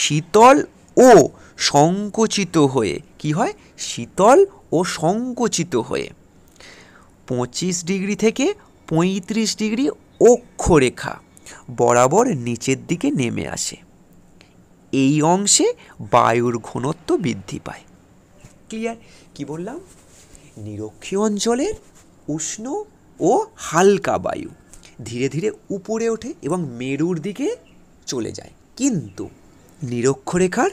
শীতল ও সংকুচিত হয়ে কি হয় শীতল ও সংকুচিত হয়ে পঁচিশ ডিগ্রি থেকে পঁয়ত্রিশ ডিগ্রি অক্ষরেখা বরাবর নিচের দিকে নেমে আসে এই অংশে বায়ুর ঘনত্ব বৃদ্ধি পায় ক্লিয়ার কি বললাম নিরক্ষীয় অঞ্চলের উষ্ণ ও হালকা বায়ু ধীরে ধীরে উপরে ওঠে এবং মেরুর দিকে চলে যায় কিন্তু নিরক্ষরেখার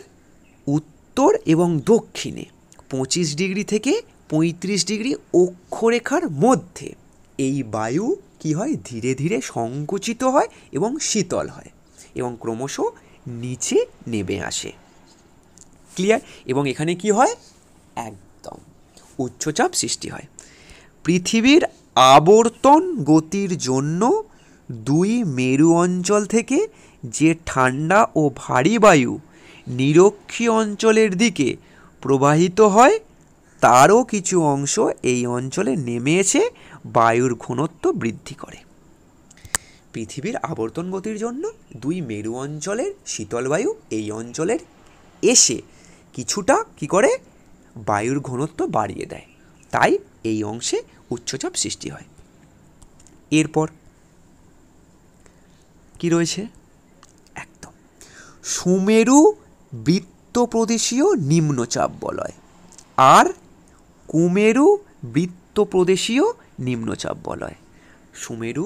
উত্তর এবং দক্ষিণে পঁচিশ ডিগ্রি থেকে পঁয়ত্রিশ ডিগ্রি অক্ষরেখার মধ্যে এই বায়ু কি হয় ধীরে ধীরে সংকুচিত হয় এবং শীতল হয় এবং ক্রমশ নিচে নেমে আসে ক্লিয়ার এবং এখানে কি হয় এক উচ্চচাপ সৃষ্টি হয় পৃথিবীর আবর্তন গতির জন্য দুই মেরু অঞ্চল থেকে যে ঠান্ডা ও ভারী বায়ু নিরক্ষী অঞ্চলের দিকে প্রবাহিত হয় তারও কিছু অংশ এই অঞ্চলে নেমে এসে বায়ুর ঘনত্ব বৃদ্ধি করে পৃথিবীর আবর্তন গতির জন্য দুই মেরু অঞ্চলের শীতল বায়ু এই অঞ্চলের এসে কিছুটা কি করে বায়ুর ঘনত্ব বাড়িয়ে দেয় তাই এই অংশে উচ্চচাপ সৃষ্টি হয় এরপর কি রয়েছে একদম সুমেরু বৃত্ত প্রদেশীয় নিম্নচাপ বলয় আর কুমেরু বৃত্ত প্রদেশীয় নিম্নচাপ বলয় সুমেরু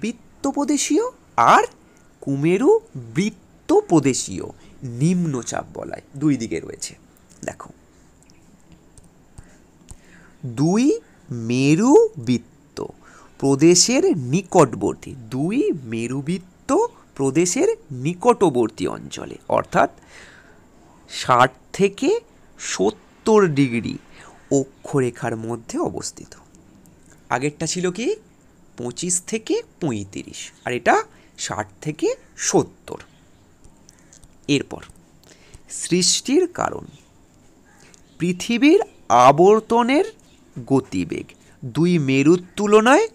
বৃত্ত প্রদেশীয় আর কুমেরু বৃত্ত প্রদেশীয় নিম্নচাপ বলয় দুই দিকে রয়েছে দেখো দুই মেরুবৃত্ত প্রদেশের নিকটবর্তী দুই মেরুবৃত্ত প্রদেশের নিকটবর্তী অঞ্চলে অর্থাৎ ষাট থেকে সত্তর ডিগ্রি অক্ষরেখার মধ্যে অবস্থিত আগেরটা ছিল কি পঁচিশ থেকে পঁয়ত্রিশ আর এটা ষাট থেকে সত্তর এরপর সৃষ্টির কারণ পৃথিবীর আবর্তনের গতিবেগ দুই মেরুর তুলনায়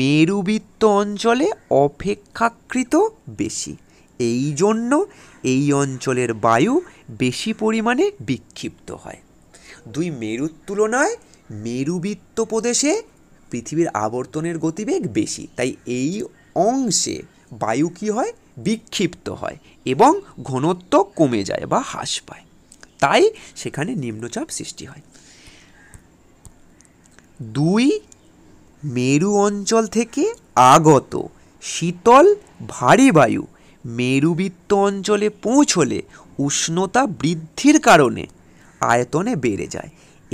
মেরুবৃত্ত অঞ্চলে অপেক্ষাকৃত বেশি এই জন্য এই অঞ্চলের বায়ু বেশি পরিমাণে বিক্ষিপ্ত হয় দুই মেরুর তুলনায় মেরুবৃত্ত প্রদেশে পৃথিবীর আবর্তনের গতিবেগ বেশি তাই এই অংশে বায়ু কী হয় বিক্ষিপ্ত হয় এবং ঘনত্ব কমে যায় বা হ্রাস পায় তাই সেখানে নিম্নচাপ সৃষ্টি হয় দুই মেরু অঞ্চল থেকে আগত শীতল ভারী বায়ু মেরুবৃত্ত অঞ্চলে পৌঁছলে উষ্ণতা বৃদ্ধির কারণে আয়তনে বেড়ে যায়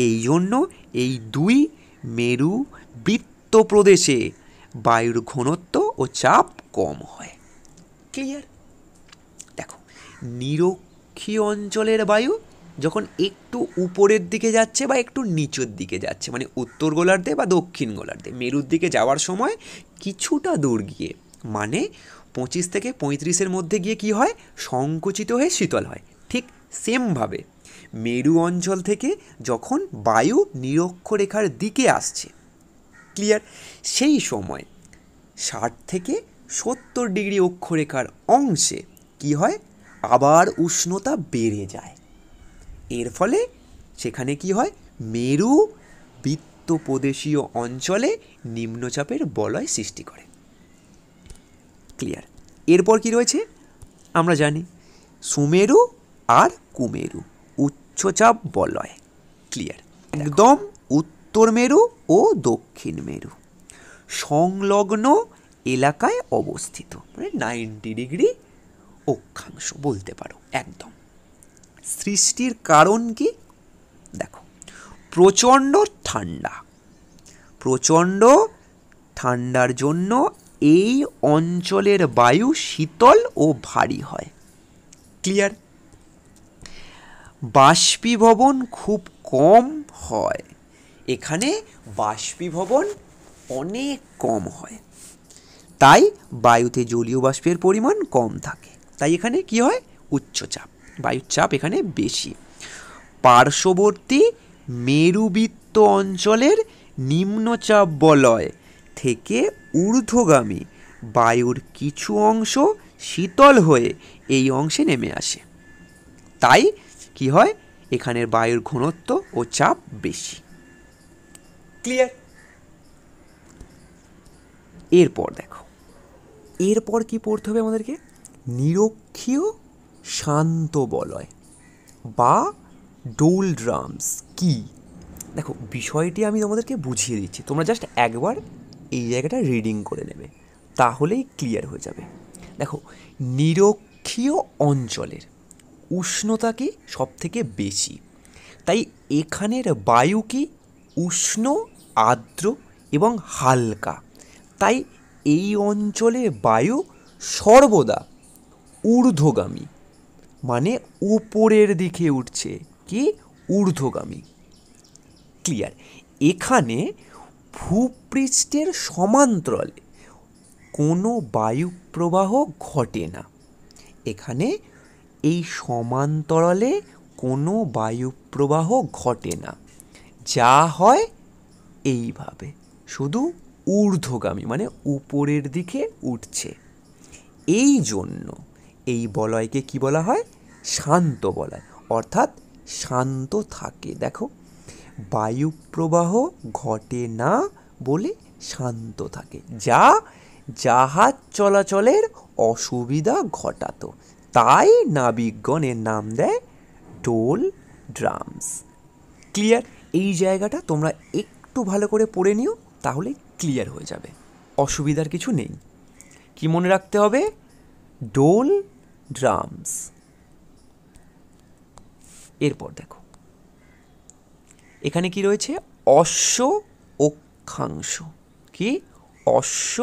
এই জন্য এই দুই মেরু বৃত্ত প্রদেশে বায়ুর ঘনত্ব ও চাপ কম হয় ক্লিয়ার দেখো নিরক্ষী অঞ্চলের বায়ু যখন একটু উপরের দিকে যাচ্ছে বা একটু নিচের দিকে যাচ্ছে মানে উত্তর গোলার্ধে বা দক্ষিণ গোলার্ধে মেরুর দিকে যাওয়ার সময় কিছুটা দূর গিয়ে মানে পঁচিশ থেকে পঁয়ত্রিশের মধ্যে গিয়ে কি হয় সংকুচিত হয়ে শীতল হয় ঠিক সেমভাবে মেরু অঞ্চল থেকে যখন বায়ু নিরক্ষরেখার দিকে আসছে ক্লিয়ার সেই সময় ষাট থেকে সত্তর ডিগ্রি অক্ষরেখার অংশে কি হয় আবার উষ্ণতা বেড়ে যায় এর ফলে সেখানে কি হয় মেরু বৃত্তপ্রদেশীয় অঞ্চলে নিম্নচাপের বলয় সৃষ্টি করে ক্লিয়ার এরপর কি রয়েছে আমরা জানি সুমেরু আর কুমেরু উচ্চচাপ বলয় ক্লিয়ার একদম উত্তর মেরু ও দক্ষিণ মেরু সংলগ্ন এলাকায় অবস্থিত মানে নাইনটি ডিগ্রি অক্ষাংশ বলতে পারো একদম সৃষ্টির কারণ কি দেখো প্রচণ্ড ঠান্ডা প্রচণ্ড ঠান্ডার জন্য এই অঞ্চলের বায়ু শীতল ও ভারী হয় ক্লিয়ার বাষ্পীভবন খুব কম হয় এখানে বাষ্পীভবন অনেক কম হয় তাই বায়ুতে জলীয় বাষ্পের পরিমাণ কম থাকে তাই এখানে কি হয় উচ্চচাপ বায়ুর চাপ এখানে বেশি পার্শ্ববর্তী মেরুবৃত্ত অঞ্চলের নিম্নচাপ বলয় থেকে ঊর্ধ্বগামী বায়ুর কিছু অংশ শীতল হয়ে এই অংশে নেমে আসে তাই কি হয় এখানের বায়ুর ঘনত্ব ও চাপ বেশি ক্লিয়ার এরপর দেখো এরপর কি পড়তে হবে আমাদেরকে নিরক্ষীয় শান্ত বলয় বা ডোল ড্রামস কী দেখো বিষয়টি আমি তোমাদেরকে বুঝিয়ে দিচ্ছি তোমরা জাস্ট একবার এই জায়গাটা রিডিং করে নেবে তাহলেই ক্লিয়ার হয়ে যাবে দেখো নিরক্ষীয় অঞ্চলের উষ্ণতা কি সবথেকে বেশি তাই এখানের বায়ু কি উষ্ণ আর্দ্র এবং হালকা তাই এই অঞ্চলের বায়ু সর্বদা ঊর্ধ্বগামী মানে উপরের দিকে উঠছে কি ঊর্ধ্বগামী ক্লিয়ার এখানে ভূপৃষ্ঠের সমান্তরলে কোনো বায়ু প্রবাহ ঘটে না এখানে এই সমান্তরালে কোনো বায়ু প্রবাহ ঘটে না যা হয় এইভাবে শুধু ঊর্ধ্বগামী মানে উপরের দিকে উঠছে এই জন্য এই বলয়কে কি বলা হয় শান্ত বলয় অর্থাৎ শান্ত থাকে দেখো বায়ু প্রবাহ ঘটে না বলে শান্ত থাকে যা জাহাজ চলাচলের অসুবিধা ঘটাতো তাই নাবিকগণের নাম দেয় ডোল ড্রামস ক্লিয়ার এই জায়গাটা তোমরা একটু ভালো করে পড়ে নিও তাহলে ক্লিয়ার হয়ে যাবে অসুবিধার কিছু নেই কি মনে রাখতে হবে ডোল ড্রামস এরপর দেখো এখানে কি রয়েছে অশ্ব অক্ষাংশ কি অশ্ব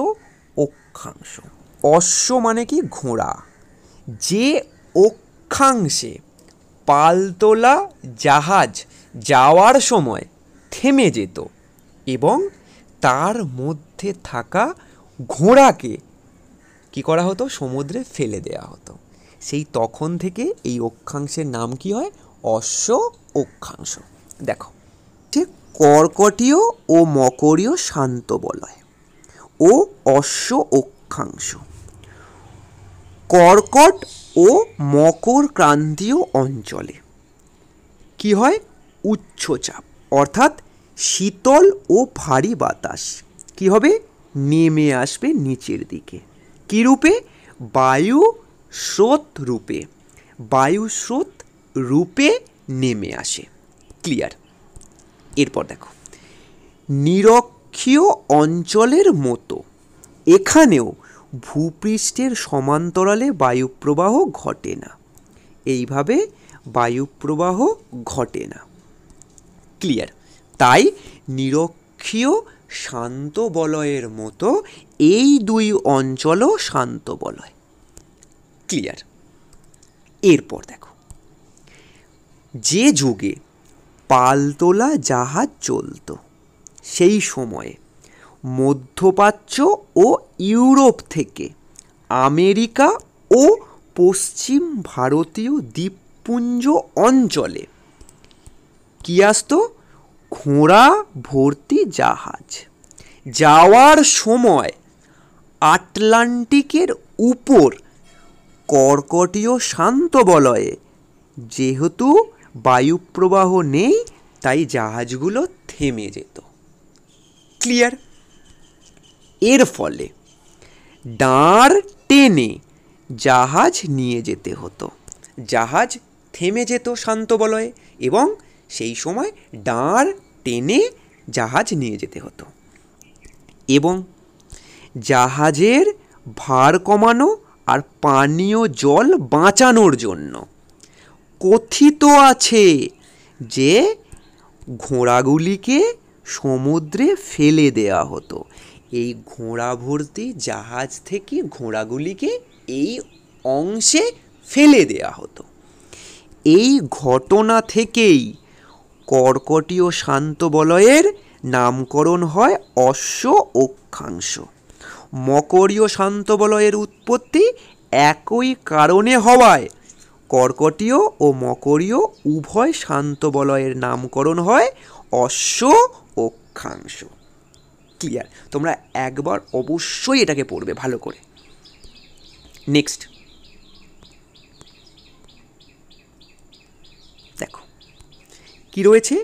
অক্ষাংশ অশ্ব মানে কি ঘোড়া যে অক্ষাংশে পালতোলা জাহাজ যাওয়ার সময় থেমে যেত এবং তার মধ্যে থাকা ঘোড়াকে কি করা হতো সমুদ্রে ফেলে দেওয়া হতো সেই তখন থেকে এই অক্ষাংশের নাম কি হয় অশ্ব অক্ষাংশ দেখো যে কর্কটীয় ও মকরীয় শান্ত বলয় ও অশ্ব অক্ষাংশ কর্কট ও মকর ক্রান্তীয় অঞ্চলে কি হয় উচ্চচাপ অর্থাৎ শীতল ও ভারী বাতাস কি হবে নেমে আসবে নিচের দিকে কীরূপে বায়ু স্রোত রূপে বায়ু স্রোত রূপে নেমে আসে ক্লিয়ার এরপর দেখো নিরক্ষীয় অঞ্চলের মতো এখানেও ভূপৃষ্ঠের সমান্তরালে বায়ুপ্রবাহ ঘটে না এইভাবে বায়ুপ্রবাহ ঘটে না ক্লিয়ার তাই নিরক্ষীয় শান্ত বলয়ের মতো এই দুই অঞ্চলও শান্ত বলয় ক্লিয়ার এরপর দেখো যে যুগে পালতোলা জাহাজ চলত সেই সময়ে মধ্যপ্রাচ্য ও ইউরোপ থেকে আমেরিকা ও পশ্চিম ভারতীয় দ্বীপপুঞ্জ অঞ্চলে কি আসত ঘোড়া ভর্তি জাহাজ যাওয়ার সময় আটলান্টিকের উপর কর্কটীয় শান্ত বলয়ে যেহেতু বায়ুপ্রবাহ নেই তাই জাহাজগুলো থেমে যেত ক্লিয়ার এর ফলে ডাঁড় টেনে জাহাজ নিয়ে যেতে হতো জাহাজ থেমে যেত শান্ত বলয়ে এবং সেই সময় ডাঁড় টেনে জাহাজ নিয়ে যেতে হতো এবং জাহাজের ভার কমানো আর পানীয় জল বাঁচানোর জন্য কথিত আছে যে ঘোড়াগুলিকে সমুদ্রে ফেলে দেওয়া হতো এই ঘোড়া ভর্তি জাহাজ থেকে ঘোড়াগুলিকে এই অংশে ফেলে দেওয়া হতো এই ঘটনা থেকেই কর্কটীয় শান্ত বলয়ের নামকরণ হয় অশ্ব অক্ষাংশ মকরীয় শান্তবলয়ের উৎপত্তি একই কারণে হওয়ায় কর্কটীয় ও মকরীয় উভয় শান্তবলয়ের নামকরণ হয় অশ্ব অক্ষাংশ ক্লিয়ার তোমরা একবার অবশ্যই এটাকে পড়বে ভালো করে নেক্সট দেখো কি রয়েছে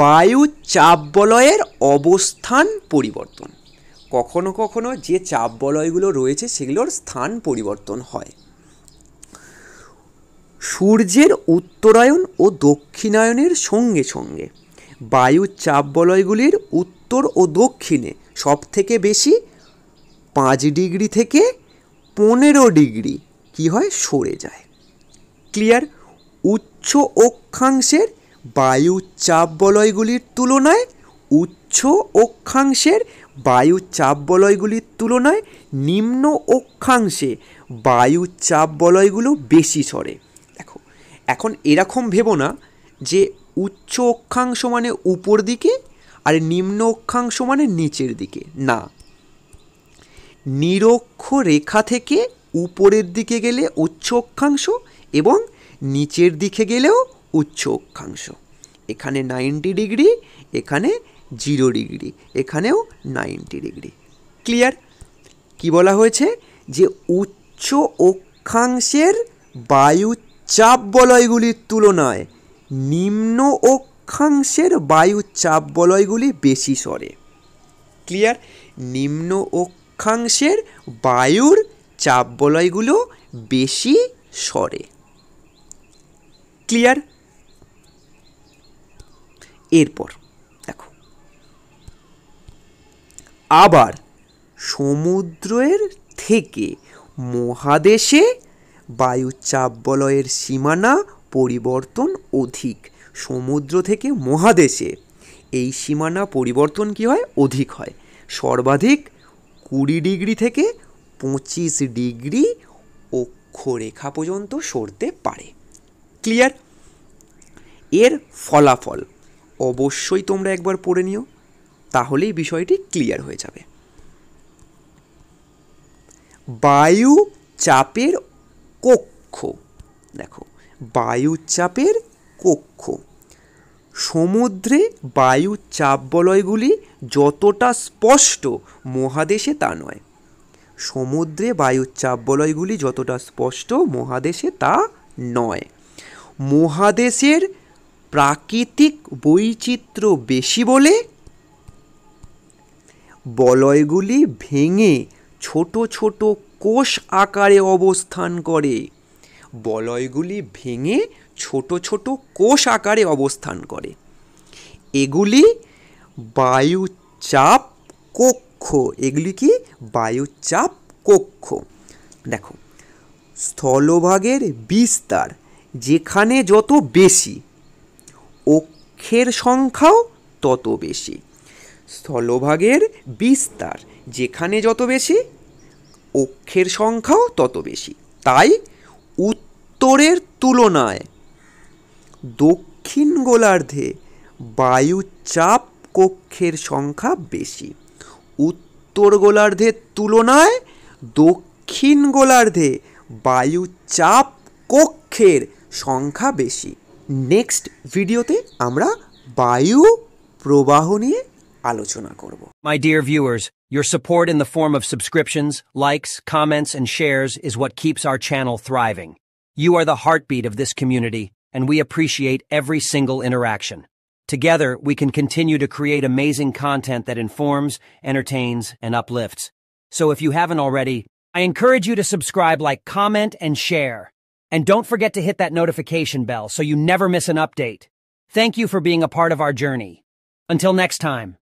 বায়ু চাপ বলয়ের অবস্থান পরিবর্তন কখনো কখনো যে চাপ বলয়গুলো রয়েছে সেগুলোর স্থান পরিবর্তন হয় সূর্যের উত্তরায়ণ ও দক্ষিণায়নের সঙ্গে সঙ্গে বায়ুর চাপ বলয়গুলির উত্তর ও দক্ষিণে সব থেকে বেশি পাঁচ ডিগ্রি থেকে পনেরো ডিগ্রি কি হয় সরে যায় ক্লিয়ার উচ্চ অক্ষাংশের বায়ুর চাপ বলয়গুলির তুলনায় উচ্চ অক্ষাংশের বায়ু চাপ বলয়গুলির তুলনায় নিম্ন অক্ষাংশে বায়ু চাপ বলয়গুলো বেশি সরে দেখো এখন এরকম ভেবো না যে উচ্চ অক্ষাংশ মানে উপর দিকে আর নিম্ন অক্ষাংশ মানে নিচের দিকে না নিরক্ষ রেখা থেকে উপরের দিকে গেলে উচ্চ অক্ষাংশ এবং নিচের দিকে গেলেও উচ্চ অক্ষাংশ এখানে নাইনটি ডিগ্রি এখানে জিরো ডিগ্রি এখানেও নাইনটি ডিগ্রি ক্লিয়ার কি বলা হয়েছে যে উচ্চ অক্ষাংশের বায়ুচাপ বলয়গুলির তুলনায় নিম্ন অক্ষাংশের বায়ুচাপ বলয়গুলি বেশি সরে ক্লিয়ার নিম্ন অক্ষাংশের বায়ুর চাপ বলয়গুলো বেশি সরে ক্লিয়ার এরপর আবার সমুদ্রের থেকে মহাদেশে বায়ুচাপ বলয়ের সীমানা পরিবর্তন অধিক সমুদ্র থেকে মহাদেশে এই সীমানা পরিবর্তন কী হয় অধিক হয় সর্বাধিক কুড়ি ডিগ্রি থেকে পঁচিশ ডিগ্রি অক্ষরেখা পর্যন্ত সরতে পারে ক্লিয়ার এর ফলাফল অবশ্যই তোমরা একবার পড়ে নিও তাহলেই বিষয়টি ক্লিয়ার হয়ে যাবে বায়ু চাপের কক্ষ দেখো বায়ুচাপের কক্ষ সমুদ্রে বায়ুচাপ বলয়গুলি যতটা স্পষ্ট মহাদেশে তা নয় সমুদ্রে বায়ুচাপ বলয়গুলি যতটা স্পষ্ট মহাদেশে তা নয় মহাদেশের প্রাকৃতিক বৈচিত্র্য বেশি বলে বলয়গুলি ভেঙে ছোট ছোট কোষ আকারে অবস্থান করে বলয়গুলি ভেঙে ছোট ছোট কোষ আকারে অবস্থান করে এগুলি বায়ুচাপ কক্ষ এগুলি কি বায়ুচাপ কক্ষ দেখো স্থলভাগের বিস্তার যেখানে যত বেশি অক্ষের সংখ্যাও তত বেশি স্থলভাগের বিস্তার যেখানে যত বেশি অক্ষের সংখ্যাও তত বেশি তাই উত্তরের তুলনায় দক্ষিণ গোলার্ধে বায়ুচাপ কক্ষের সংখ্যা বেশি উত্তর গোলার্ধের তুলনায় দক্ষিণ গোলার্ধে বায়ুচাপ কক্ষের সংখ্যা বেশি নেক্সট ভিডিওতে আমরা বায়ু প্রবাহ নিয়ে My dear viewers, your support in the form of subscriptions, likes, comments and shares is what keeps our channel thriving. You are the heartbeat of this community and we appreciate every single interaction. Together, we can continue to create amazing content that informs, entertains and uplifts. So if you haven't already, I encourage you to subscribe, like, comment and share. And don't forget to hit that notification bell so you never miss an update. Thank you for being a part of our journey. Until next time.